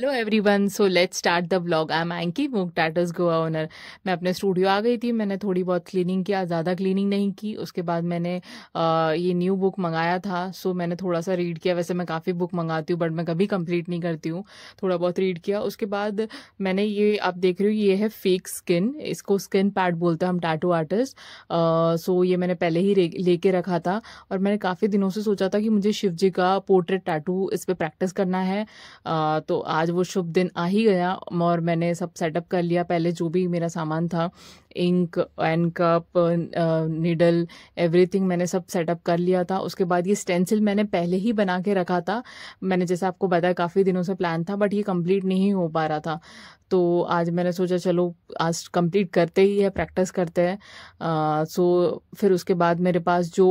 hello everyone so let's start the vlog I am एंकी मूक टाटस गोवा ओनर मैं अपने स्टूडियो आ गई थी मैंने थोड़ी बहुत क्लीनिंग किया ज़्यादा क्लीनिंग नहीं की उसके बाद मैंने आ, ये न्यू बुक मंगाया था सो मैंने थोड़ा सा रीड किया वैसे मैं काफ़ी बुक मंगाती हूँ बट मैं कभी कंप्लीट नहीं करती हूँ थोड़ा बहुत रीड किया उसके बाद मैंने ये आप देख रहे हो ये है फेक स्किन इसको स्किन पैड बोलते हैं हम टाटू आर्टिस्ट सो ये मैंने पहले ही लेके रखा था और मैंने काफ़ी दिनों से सोचा था कि मुझे शिव जी का पोर्ट्रेट टाटू इस पर प्रैक्टिस करना है आ, तो आज वो शुभ दिन आ ही गया और मैंने सब सेटअप कर लिया पहले जो भी मेरा सामान था ink and cup needle everything मैंने सब सेटअप कर लिया था उसके बाद ये स्टेंसिल मैंने पहले ही बना के रखा था मैंने जैसे आपको बताया काफ़ी दिनों से प्लान था बट ये कंप्लीट नहीं हो पा रहा था तो आज मैंने सोचा चलो आज कंप्लीट करते ही है प्रैक्टिस करते हैं सो फिर उसके बाद मेरे पास जो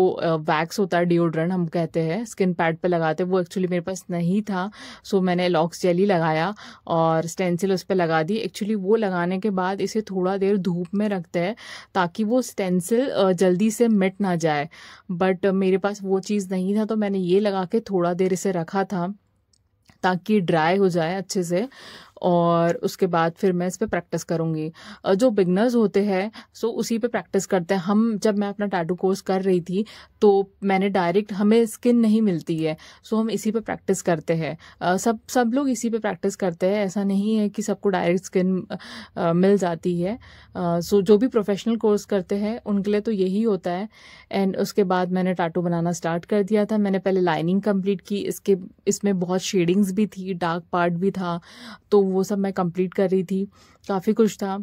वैक्स होता है डिओड्रेंट हम कहते हैं स्किन पैड पर लगाते वो एक्चुअली मेरे पास नहीं था सो मैंने लॉक्स जेली लगा उठाया और स्टेंसिल उस पर लगा दी एक्चुअली वो लगाने के बाद इसे थोड़ा देर धूप में रखते हैं ताकि वो स्टेंसिल जल्दी से मिट ना जाए बट मेरे पास वो चीज़ नहीं था तो मैंने ये लगा के थोड़ा देर इसे रखा था ताकि ड्राई हो जाए अच्छे से और उसके बाद फिर मैं इस पर प्रैक्टिस करूँगी जो बिगनर्स होते हैं सो उसी पे प्रैक्टिस करते हैं हम जब मैं अपना टैटू कोर्स कर रही थी तो मैंने डायरेक्ट हमें स्किन नहीं मिलती है सो हम इसी पे प्रैक्टिस करते हैं सब सब लोग इसी पे प्रैक्टिस करते हैं ऐसा नहीं है कि सबको डायरेक्ट स्किन मिल जाती है सो जो भी प्रोफेशनल कोर्स करते हैं उनके लिए तो यही होता है एंड उसके बाद मैंने टाटू बनाना स्टार्ट कर दिया था मैंने पहले लाइनिंग कम्प्लीट की इसके इसमें बहुत शेडिंग्स भी थी डार्क पार्ट भी था तो वो सब मैं कंप्लीट कर रही थी काफ़ी कुछ था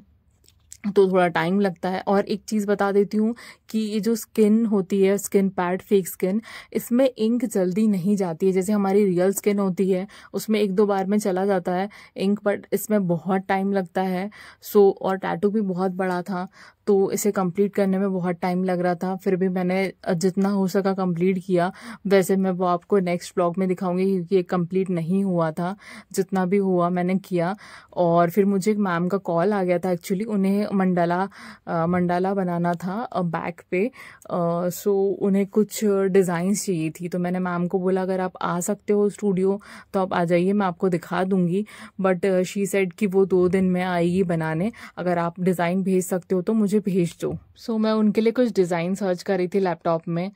तो थोड़ा टाइम लगता है और एक चीज़ बता देती हूँ कि ये जो स्किन होती है स्किन पैड फेक स्किन इसमें इंक जल्दी नहीं जाती है जैसे हमारी रियल स्किन होती है उसमें एक दो बार में चला जाता है इंक बट इसमें बहुत टाइम लगता है सो और टैटू भी बहुत बड़ा था तो इसे कंप्लीट करने में बहुत टाइम लग रहा था फिर भी मैंने जितना हो सका कंप्लीट किया वैसे मैं वो आपको नेक्स्ट ब्लॉग में दिखाऊंगी क्योंकि ये कंप्लीट नहीं हुआ था जितना भी हुआ मैंने किया और फिर मुझे एक मैम का कॉल आ गया था एक्चुअली उन्हें मंडला मंडाला बनाना था बैक पे सो उन्हें कुछ डिज़ाइंस चाहिए थी तो मैंने मैम को बोला अगर आप आ सकते हो स्टूडियो तो आप आ जाइए मैं आपको दिखा दूंगी बट शी सेड कि वो दो दिन में आएगी बनाने अगर आप डिज़ाइन भेज सकते हो तो मुझे भेज दो सो so, मैं उनके लिए कुछ डिज़ाइन सर्च कर रही थी लैपटॉप में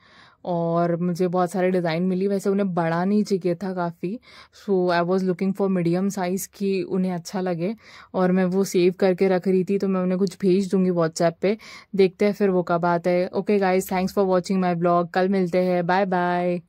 और मुझे बहुत सारे डिज़ाइन मिली वैसे उन्हें बड़ा नहीं चाहिए था काफ़ी so I was looking for medium size की उन्हें अच्छा लगे और मैं वो सेव करके रख रही थी तो मैं उन्हें कुछ भेज दूँगी व्हाट्सएप पे देखते हैं फिर वो कब आता है okay guys thanks for watching my blog कल मिलते हैं बाय बाय